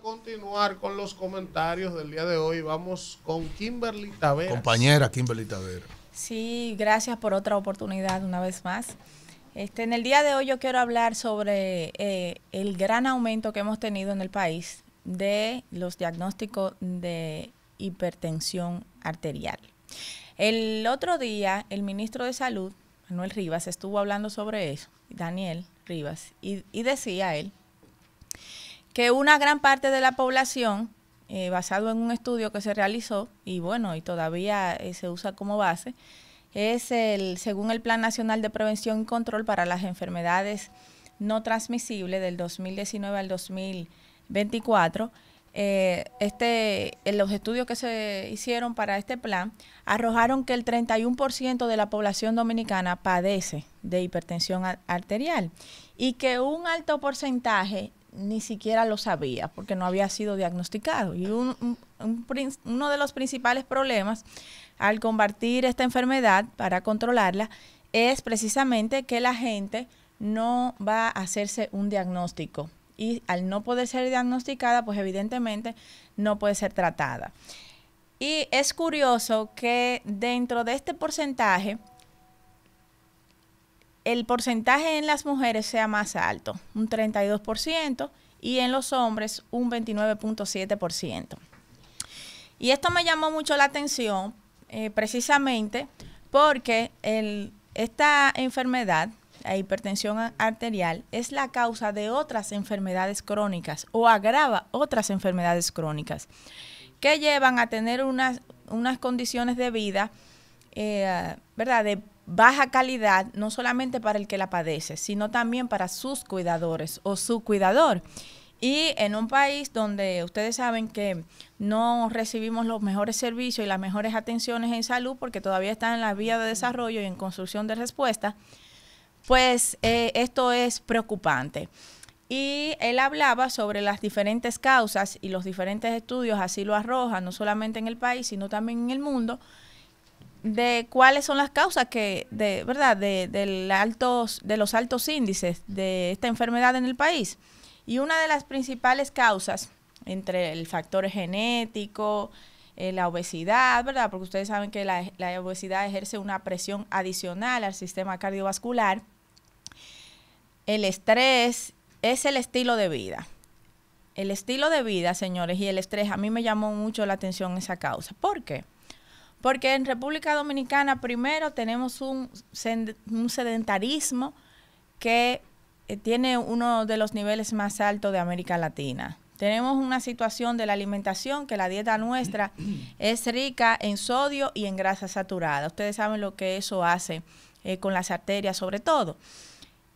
continuar con los comentarios del día de hoy. Vamos con Kimberly Tavera. Compañera Kimberly Tavera. Sí, gracias por otra oportunidad una vez más. Este, en el día de hoy yo quiero hablar sobre eh, el gran aumento que hemos tenido en el país de los diagnósticos de hipertensión arterial. El otro día el ministro de Salud, Manuel Rivas, estuvo hablando sobre eso, Daniel Rivas, y decía él que una gran parte de la población, eh, basado en un estudio que se realizó, y bueno, y todavía eh, se usa como base, es el, según el Plan Nacional de Prevención y Control para las Enfermedades No Transmisibles del 2019 al 2024, eh, este, en los estudios que se hicieron para este plan arrojaron que el 31% de la población dominicana padece de hipertensión arterial y que un alto porcentaje ni siquiera lo sabía porque no había sido diagnosticado. Y uno de los principales problemas al combatir esta enfermedad para controlarla es precisamente que la gente no va a hacerse un diagnóstico y al no poder ser diagnosticada, pues evidentemente no puede ser tratada. Y es curioso que dentro de este porcentaje, el porcentaje en las mujeres sea más alto, un 32%, y en los hombres un 29.7%. Y esto me llamó mucho la atención eh, precisamente porque esta enfermedad, la hipertensión arterial, es la causa de otras enfermedades crónicas o agrava otras enfermedades crónicas que llevan a tener unas, unas condiciones de vida, eh, ¿verdad?, de baja calidad no solamente para el que la padece, sino también para sus cuidadores o su cuidador. Y en un país donde ustedes saben que no recibimos los mejores servicios y las mejores atenciones en salud porque todavía está en la vía de desarrollo y en construcción de respuesta, pues eh, esto es preocupante. Y él hablaba sobre las diferentes causas y los diferentes estudios así lo arrojan, no solamente en el país, sino también en el mundo, de cuáles son las causas que, de verdad, de, del de los altos índices de esta enfermedad en el país. Y una de las principales causas, entre el factor genético, eh, la obesidad, ¿verdad? Porque ustedes saben que la, la, obesidad ejerce una presión adicional al sistema cardiovascular. El estrés es el estilo de vida. El estilo de vida, señores, y el estrés, a mí me llamó mucho la atención esa causa. ¿Por qué? Porque en República Dominicana primero tenemos un, sedentarismo que eh, tiene uno de los niveles más altos de América Latina. Tenemos una situación de la alimentación que la dieta nuestra es rica en sodio y en grasas saturadas. Ustedes saben lo que eso hace eh, con las arterias sobre todo.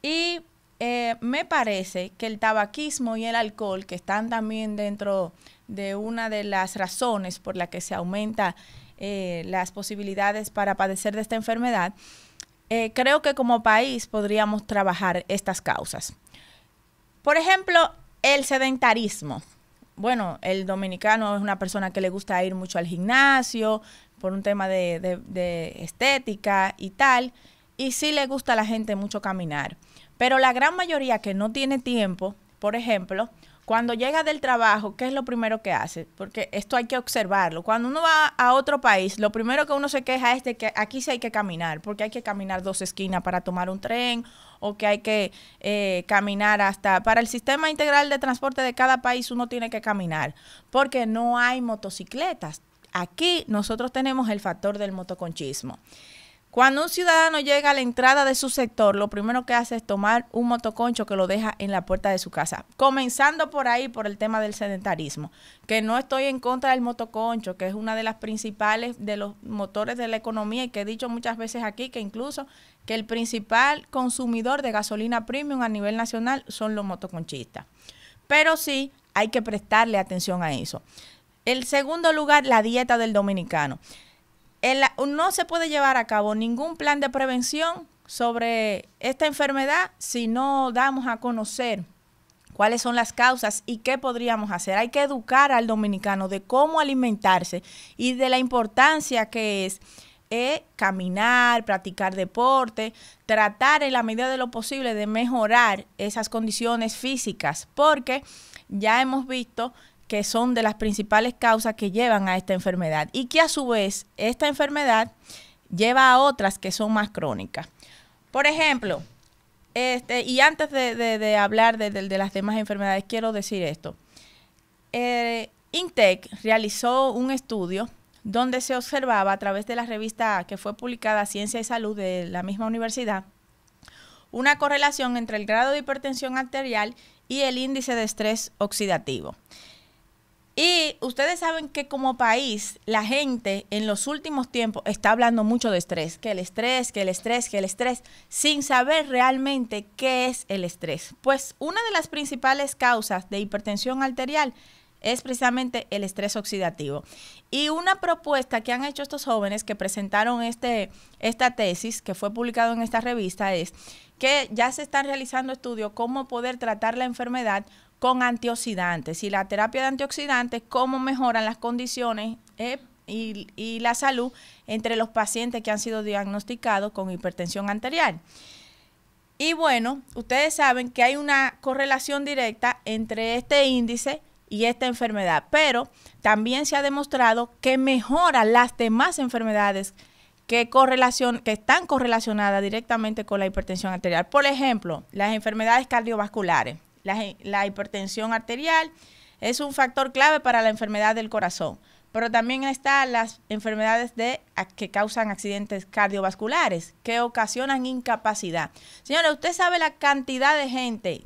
Y eh, me parece que el tabaquismo y el alcohol, que están también dentro de una de las razones por la que se aumenta eh, las posibilidades para padecer de esta enfermedad, eh, creo que como país podríamos trabajar estas causas. Por ejemplo, el sedentarismo. Bueno, el dominicano es una persona que le gusta ir mucho al gimnasio por un tema de, de, de estética y tal, y sí le gusta a la gente mucho caminar. Pero la gran mayoría que no tiene tiempo, por ejemplo, cuando llega del trabajo, ¿qué es lo primero que hace? Porque esto hay que observarlo. Cuando uno va a otro país, lo primero que uno se queja es de que aquí sí hay que caminar, porque hay que caminar dos esquinas para tomar un tren o que hay que eh, caminar hasta... Para el sistema integral de transporte de cada país uno tiene que caminar, porque no hay motocicletas. Aquí nosotros tenemos el factor del motoconchismo. Cuando un ciudadano llega a la entrada de su sector, lo primero que hace es tomar un motoconcho que lo deja en la puerta de su casa. Comenzando por ahí, por el tema del sedentarismo, que no estoy en contra del motoconcho, que es una de las principales de los motores de la economía y que he dicho muchas veces aquí que incluso que el principal consumidor de gasolina premium a nivel nacional son los motoconchistas. Pero sí hay que prestarle atención a eso. El segundo lugar, la dieta del dominicano no se puede llevar a cabo ningún plan de prevención sobre esta enfermedad si no damos a conocer cuáles son las causas y qué podríamos hacer. Hay que educar al dominicano de cómo alimentarse y de la importancia que es eh, caminar, practicar deporte, tratar en la medida de lo posible de mejorar esas condiciones físicas, porque ya hemos visto que son de las principales causas que llevan a esta enfermedad y que a su vez esta enfermedad lleva a otras que son más crónicas. Por ejemplo, este, y antes de, hablar de, las demás enfermedades, quiero decir esto. Eh, Intec realizó un estudio donde se observaba a través de la revista que fue publicada Ciencia y Salud de la misma universidad, una correlación entre el grado de hipertensión arterial y el índice de estrés oxidativo. Y ustedes saben que como país, la gente en los últimos tiempos está hablando mucho de estrés, que el estrés, que el estrés, que el estrés, sin saber realmente qué es el estrés. Pues una de las principales causas de hipertensión arterial es precisamente el estrés oxidativo. Y una propuesta que han hecho estos jóvenes que presentaron este, esta tesis, que fue publicado en esta revista, es que ya se están realizando estudios cómo poder tratar la enfermedad con antioxidantes. Y la terapia de antioxidantes, cómo mejoran las condiciones eh, y, la salud entre los pacientes que han sido diagnosticados con hipertensión arterial. Y bueno, ustedes saben que hay una correlación directa entre este índice y esta enfermedad, pero también se ha demostrado que mejora las demás enfermedades que, correlación, que están correlacionadas directamente con la hipertensión arterial. Por ejemplo, las enfermedades cardiovasculares la, hipertensión arterial es un factor clave para la enfermedad del corazón, pero también están las enfermedades de, que causan accidentes cardiovasculares, que ocasionan incapacidad. Señora, ¿usted sabe la cantidad de gente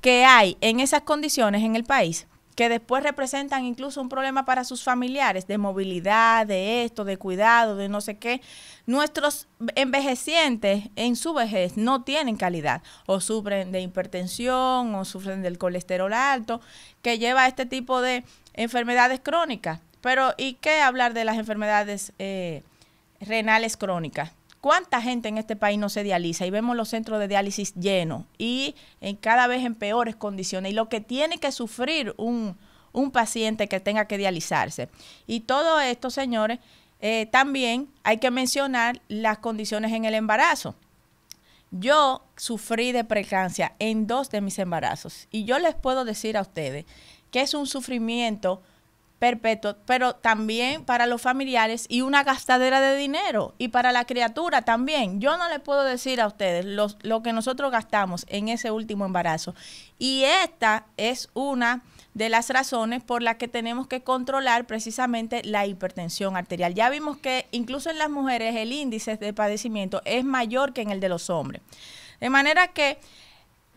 que hay en esas condiciones en el país? que después representan incluso un problema para sus familiares de movilidad, de esto, de cuidado, de no sé qué. Nuestros envejecientes en su vejez no tienen calidad o sufren de hipertensión o sufren del colesterol alto que lleva a este tipo de enfermedades crónicas. Pero ¿y qué hablar de las enfermedades eh, renales crónicas? ¿Cuánta gente en este país no se dializa? Y vemos los centros de diálisis llenos y eh, cada vez en peores condiciones. Y lo que tiene que sufrir un, paciente que tenga que dializarse. Y todo esto, señores, eh, también hay que mencionar las condiciones en el embarazo. Yo sufrí de preeclampsia en dos de mis embarazos y yo les puedo decir a ustedes que es un sufrimiento perpetuo, pero también para los familiares y una gastadera de dinero y para la criatura también. Yo no le puedo decir a ustedes lo que nosotros gastamos en ese último embarazo. Y esta es una de las razones por las que tenemos que controlar precisamente la hipertensión arterial. Ya vimos que incluso en las mujeres el índice de padecimiento es mayor que en el de los hombres. De manera que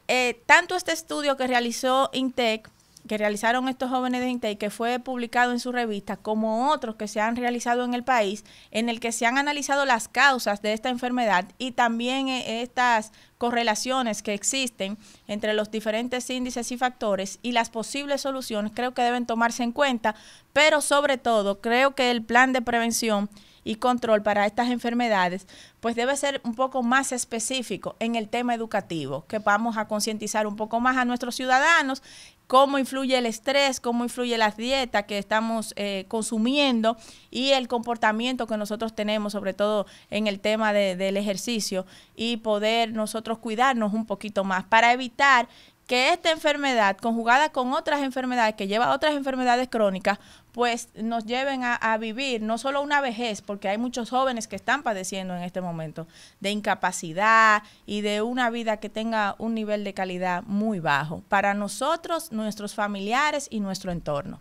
eh, tanto este estudio que realizó INTEC que realizaron estos jóvenes de INTEI, y que fue publicado en su revista, como otros que se han realizado en el país, en el que se han analizado las causas de esta enfermedad y también eh, estas correlaciones que existen entre los diferentes índices y factores y las posibles soluciones creo que deben tomarse en cuenta, pero sobre todo creo que el plan de prevención y control para estas enfermedades, pues debe ser un poco más específico en el tema educativo, que vamos a concientizar un poco más a nuestros ciudadanos cómo influye el estrés, cómo influye las dietas que estamos eh, consumiendo y el comportamiento que nosotros tenemos, sobre todo en el tema del ejercicio, y poder nosotros cuidarnos un poquito más para evitar que esta enfermedad, conjugada con otras enfermedades, que lleva a otras enfermedades crónicas, pues nos lleven a, a, vivir no solo una vejez, porque hay muchos jóvenes que están padeciendo en este momento de incapacidad y de una vida que tenga un nivel de calidad muy bajo para nosotros, nuestros familiares y nuestro entorno.